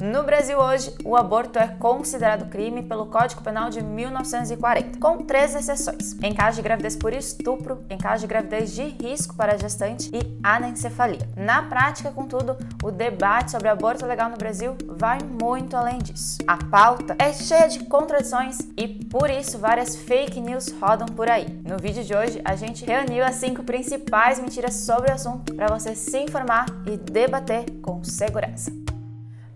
No Brasil hoje, o aborto é considerado crime pelo Código Penal de 1940, com três exceções: em caso de gravidez por estupro, em caso de gravidez de risco para a gestante e anencefalia. Na prática, contudo, o debate sobre aborto legal no Brasil vai muito além disso. A pauta é cheia de contradições e por isso várias fake news rodam por aí. No vídeo de hoje, a gente reuniu as cinco principais mentiras sobre o assunto para você se informar e debater com segurança.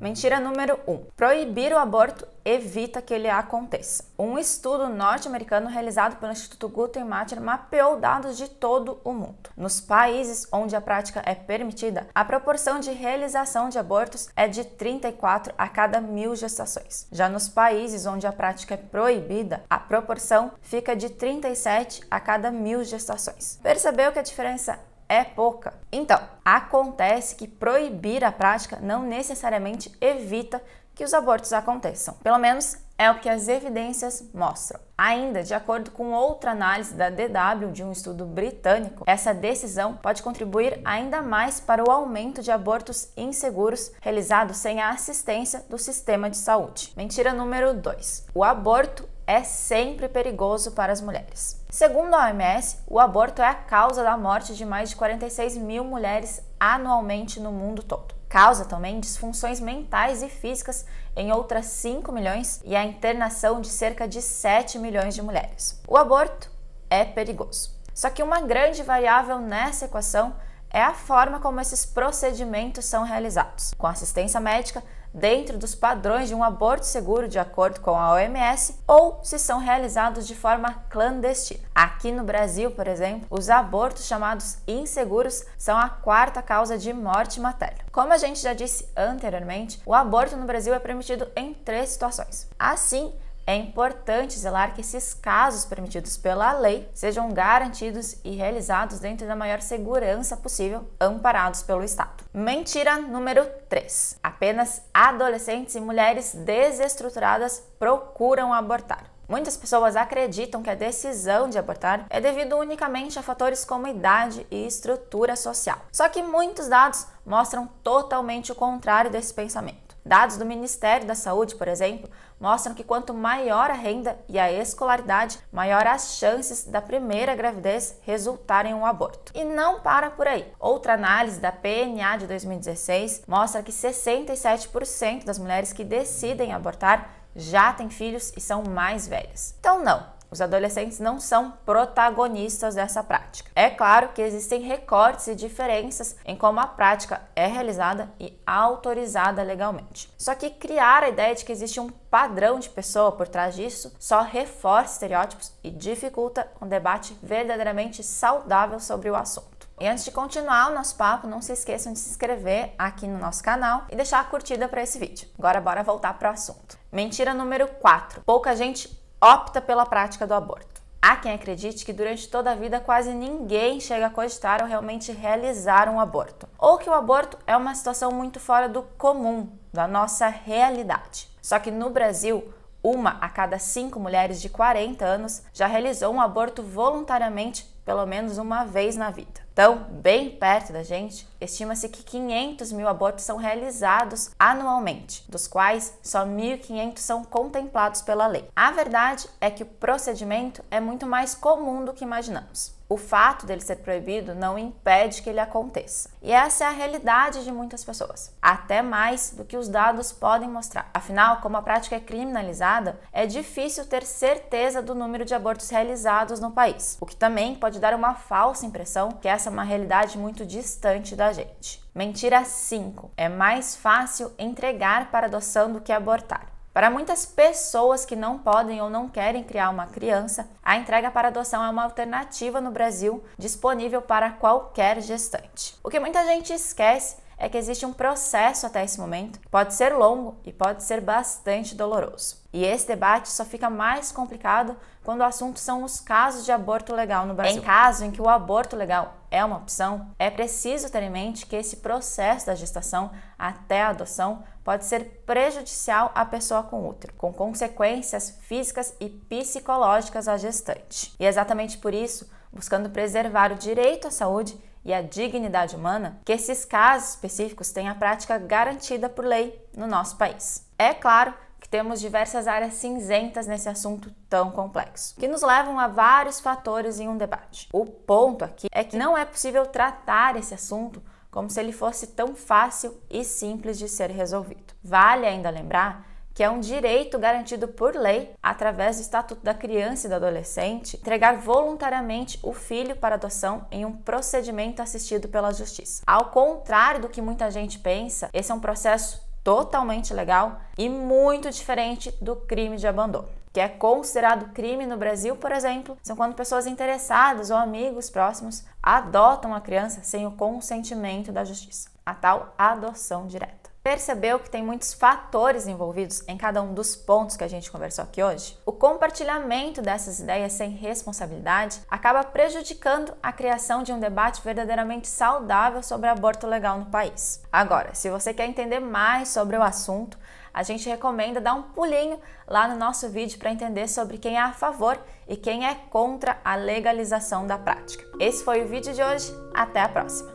Mentira número 1. Um, proibir o aborto evita que ele aconteça. Um estudo norte-americano realizado pelo Instituto Guttmacher mapeou dados de todo o mundo. Nos países onde a prática é permitida, a proporção de realização de abortos é de 34 a cada mil gestações. Já nos países onde a prática é proibida, a proporção fica de 37 a cada mil gestações. Percebeu que a diferença é pouca. Então, acontece que proibir a prática não necessariamente evita que os abortos aconteçam. Pelo menos é o que as evidências mostram. Ainda, de acordo com outra análise da DW de um estudo britânico, essa decisão pode contribuir ainda mais para o aumento de abortos inseguros realizados sem a assistência do sistema de saúde. Mentira número 2. O aborto é sempre perigoso para as mulheres. Segundo a OMS, o aborto é a causa da morte de mais de 46 mil mulheres anualmente no mundo todo. Causa também disfunções mentais e físicas em outras 5 milhões e a internação de cerca de 7 milhões de mulheres. O aborto é perigoso. Só que uma grande variável nessa equação é a forma como esses procedimentos são realizados, com assistência médica dentro dos padrões de um aborto seguro de acordo com a OMS ou se são realizados de forma clandestina. Aqui no Brasil, por exemplo, os abortos chamados inseguros são a quarta causa de morte materna. Como a gente já disse anteriormente, o aborto no Brasil é permitido em três situações. Assim, é importante zelar que esses casos permitidos pela lei sejam garantidos e realizados dentro da maior segurança possível, amparados pelo Estado. Mentira número 3. Apenas adolescentes e mulheres desestruturadas procuram abortar. Muitas pessoas acreditam que a decisão de abortar é devido unicamente a fatores como idade e estrutura social. Só que muitos dados mostram totalmente o contrário desse pensamento. Dados do Ministério da Saúde, por exemplo, mostram que quanto maior a renda e a escolaridade, maior as chances da primeira gravidez resultar em um aborto. E não para por aí. Outra análise da PNA de 2016 mostra que 67% das mulheres que decidem abortar já têm filhos e são mais velhas. Então não, os adolescentes não são protagonistas dessa prática. É claro que existem recortes e diferenças em como a prática é realizada e autorizada legalmente. Só que criar a ideia de que existe um padrão de pessoa por trás disso só reforça estereótipos e dificulta um debate verdadeiramente saudável sobre o assunto. E antes de continuar o nosso papo, não se esqueçam de se inscrever aqui no nosso canal e deixar a curtida para esse vídeo. Agora bora voltar para o assunto. Mentira número 4. Pouca gente opta pela prática do aborto. Há quem acredite que durante toda a vida quase ninguém chega a cogitar ou realmente realizar um aborto, ou que o aborto é uma situação muito fora do comum, da nossa realidade. Só que no Brasil, uma a cada cinco mulheres de 40 anos já realizou um aborto voluntariamente pelo menos uma vez na vida. Então, bem perto da gente, estima-se que 500 mil abortos são realizados anualmente, dos quais só 1.500 são contemplados pela lei. A verdade é que o procedimento é muito mais comum do que imaginamos o fato dele ser proibido não impede que ele aconteça. E essa é a realidade de muitas pessoas, até mais do que os dados podem mostrar. Afinal, como a prática é criminalizada, é difícil ter certeza do número de abortos realizados no país, o que também pode dar uma falsa impressão que essa é uma realidade muito distante da gente. Mentira 5. É mais fácil entregar para adoção do que abortar. Para muitas pessoas que não podem ou não querem criar uma criança, a entrega para adoção é uma alternativa no Brasil disponível para qualquer gestante. O que muita gente esquece é que existe um processo até esse momento, pode ser longo e pode ser bastante doloroso. E esse debate só fica mais complicado quando o assunto são os casos de aborto legal no Brasil. Em caso em que o aborto legal é uma opção, é preciso ter em mente que esse processo da gestação até a adoção pode ser prejudicial à pessoa com útero, com consequências físicas e psicológicas à gestante. E é exatamente por isso, buscando preservar o direito à saúde, e a dignidade humana, que esses casos específicos têm a prática garantida por lei no nosso país. É claro que temos diversas áreas cinzentas nesse assunto tão complexo, que nos levam a vários fatores em um debate. O ponto aqui é que não é possível tratar esse assunto como se ele fosse tão fácil e simples de ser resolvido. Vale ainda lembrar que é um direito garantido por lei, através do Estatuto da Criança e do Adolescente, entregar voluntariamente o filho para adoção em um procedimento assistido pela justiça. Ao contrário do que muita gente pensa, esse é um processo totalmente legal e muito diferente do crime de abandono que é considerado crime no Brasil, por exemplo, são quando pessoas interessadas ou amigos próximos adotam a criança sem o consentimento da justiça, a tal adoção direta. Percebeu que tem muitos fatores envolvidos em cada um dos pontos que a gente conversou aqui hoje? O compartilhamento dessas ideias sem responsabilidade acaba prejudicando a criação de um debate verdadeiramente saudável sobre aborto legal no país. Agora, se você quer entender mais sobre o assunto, a gente recomenda dar um pulinho lá no nosso vídeo para entender sobre quem é a favor e quem é contra a legalização da prática. Esse foi o vídeo de hoje, até a próxima!